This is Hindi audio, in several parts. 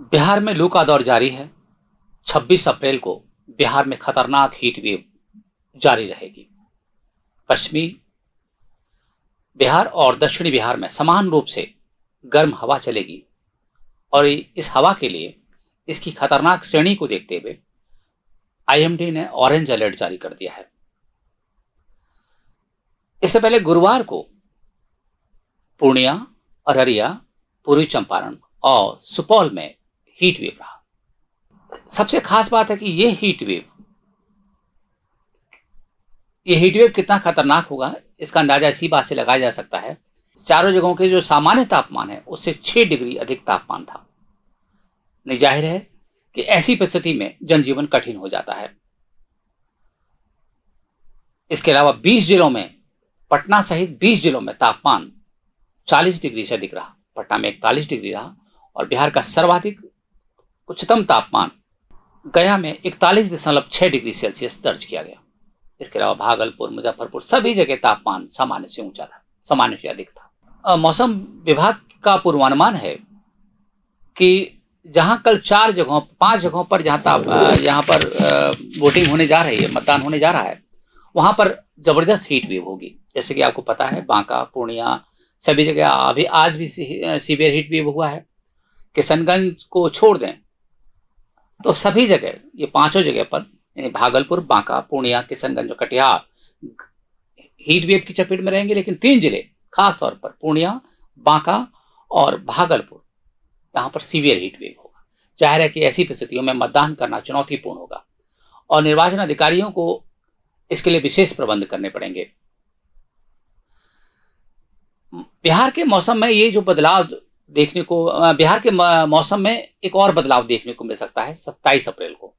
बिहार में लू का दौर जारी है 26 अप्रैल को बिहार में खतरनाक हीट वेव जारी रहेगी पश्चिमी बिहार और दक्षिणी बिहार में समान रूप से गर्म हवा चलेगी और इस हवा के लिए इसकी खतरनाक श्रेणी को देखते हुए आईएमडी ने ऑरेंज अलर्ट जारी कर दिया है इससे पहले गुरुवार को पूर्णिया अररिया पूर्वी चंपारण और सुपौल में हीट वेव रहा सबसे खास बात है कि यह हीट वेव ये हीट वेव कितना खतरनाक होगा इसका अंदाजा इसी बात से लगाया जा सकता है चारों जगहों के जो सामान्य तापमान है उससे छह डिग्री अधिक तापमान था नहीं जाहिर है कि ऐसी परिस्थिति में जनजीवन कठिन हो जाता है इसके अलावा 20 जिलों में पटना सहित 20 जिलों में तापमान 40 डिग्री से अधिक रहा पटना में इकतालीस डिग्री रहा और बिहार का सर्वाधिक उच्चतम तापमान गया में इकतालीस दशमलव छह डिग्री सेल्सियस दर्ज किया गया इसके अलावा भागलपुर मुजफ्फरपुर सभी जगह तापमान सामान्य से ऊंचा था सामान्य से अधिक था मौसम विभाग का पूर्वानुमान है कि जहां कल चार जगहों पांच जगहों पर जहां ताप यहाँ पर वोटिंग होने जा रही है मतदान होने जा रहा है वहां पर जबरदस्त हीट वेव होगी जैसे कि आपको पता है बांका पूर्णिया सभी जगह अभी आज भी सीवियर हीट वेव हुआ है किशनगंज को छोड़ दें तो सभी जगह ये पांचों जगह पर यानी भागलपुर बांका पूर्णिया किशनगंज और कटिहार हीट वेव की चपेट में रहेंगे लेकिन तीन जिले खास तौर पर पूर्णिया बांका और भागलपुर यहां पर सीवियर हीट वेव होगा जाहिर है कि ऐसी परिस्थितियों में मतदान करना चुनौतीपूर्ण होगा और निर्वाचन अधिकारियों को इसके लिए विशेष प्रबंध करने पड़ेंगे बिहार के मौसम में ये जो बदलाव देखने को बिहार के मौसम में एक और बदलाव देखने को मिल सकता है सत्ताईस अप्रैल को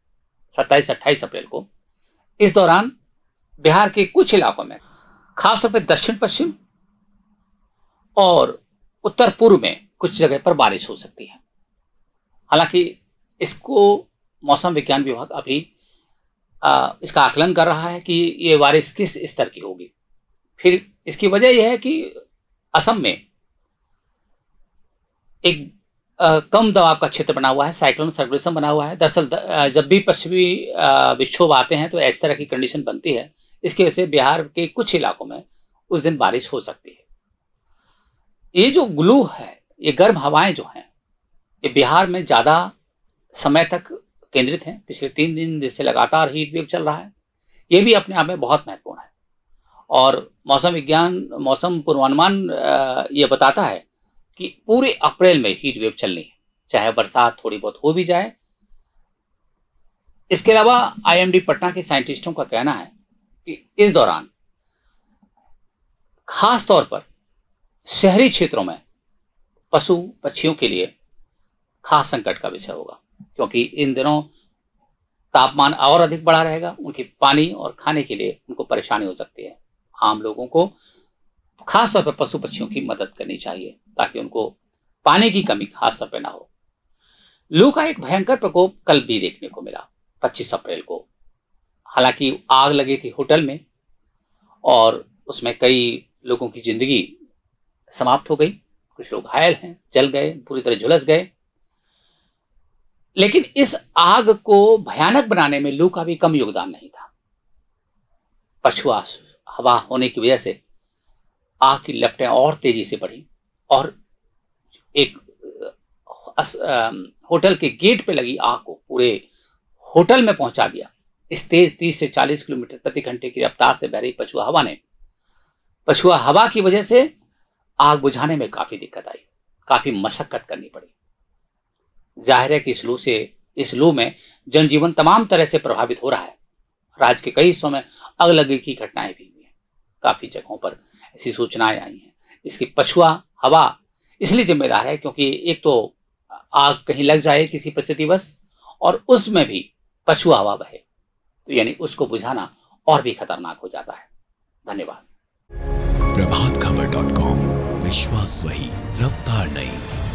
सत्ताईस अट्ठाईस अप्रैल को इस दौरान बिहार के कुछ इलाकों में खासतौर पर दक्षिण पश्चिम और उत्तर पूर्व में कुछ जगह पर बारिश हो सकती है हालांकि इसको मौसम विज्ञान विभाग अभी आ, इसका आकलन कर रहा है कि ये बारिश किस स्तर की होगी फिर इसकी वजह यह है कि असम में एक आ, कम दबाव का क्षेत्र बना हुआ है साइक्लोन सर्कुलेशन बना हुआ है दरअसल जब भी पश्चिमी विक्षोभ आते हैं तो इस तरह की कंडीशन बनती है इसकी वजह से बिहार के कुछ इलाकों में उस दिन बारिश हो सकती है ये जो ग्लू है ये गर्म हवाएं जो हैं ये बिहार में ज़्यादा समय तक केंद्रित हैं पिछले तीन दिन जिससे लगातार हीट वेव चल रहा है ये भी अपने आप में बहुत महत्वपूर्ण है और मौसम विज्ञान मौसम पूर्वानुमान ये बताता है कि पूरे अप्रैल में हीट वेव चलनी है चाहे बरसात थोड़ी बहुत हो भी जाए इसके अलावा आईएमडी पटना के साइंटिस्टों का कहना है कि इस दौरान खास तौर पर शहरी क्षेत्रों में पशु पक्षियों के लिए खास संकट का विषय होगा क्योंकि इन दिनों तापमान और अधिक बढ़ा रहेगा उनके पानी और खाने के लिए उनको परेशानी हो सकती है आम लोगों को खासतौर पर पशु पक्षियों की मदद करनी चाहिए ताकि उनको पानी की कमी खासतौर पर ना हो लू का एक भयंकर प्रकोप कल भी देखने को मिला 25 अप्रैल को हालांकि आग लगी थी होटल में और उसमें कई लोगों की जिंदगी समाप्त हो गई कुछ लोग घायल हैं जल गए पूरी तरह झुलस गए लेकिन इस आग को भयानक बनाने में लू का भी कम योगदान नहीं था पछुआ हवा होने की वजह से आग की लपटें और तेजी से बढ़ी और एक अस, आ, होटल के गेट पे लगी आग को पूरे होटल में पहुंचा दिया इस तेज तीस से चालीस किलोमीटर प्रति घंटे की रफ्तार से बह रही पछुआ हवा ने पछुआ हवा की वजह से आग बुझाने में काफी दिक्कत आई काफी मशक्कत करनी पड़ी जाहिर है कि इस लू से इस लू में जनजीवन तमाम तरह से प्रभावित हो रहा है राज्य के कई हिस्सों में अगलगी की घटनाएं भी हुई है काफी जगहों पर ऐसी सूचनाएं आई हैं इसकी पछुआ हवा इसलिए जिम्मेदार है क्योंकि एक तो आग कहीं लग जाए किसी बस और उसमें भी पछुआ हवा बहे तो यानी उसको बुझाना और भी खतरनाक हो जाता है धन्यवाद प्रभात खबर डॉट कॉम विश्वास वही रफ्तार नहीं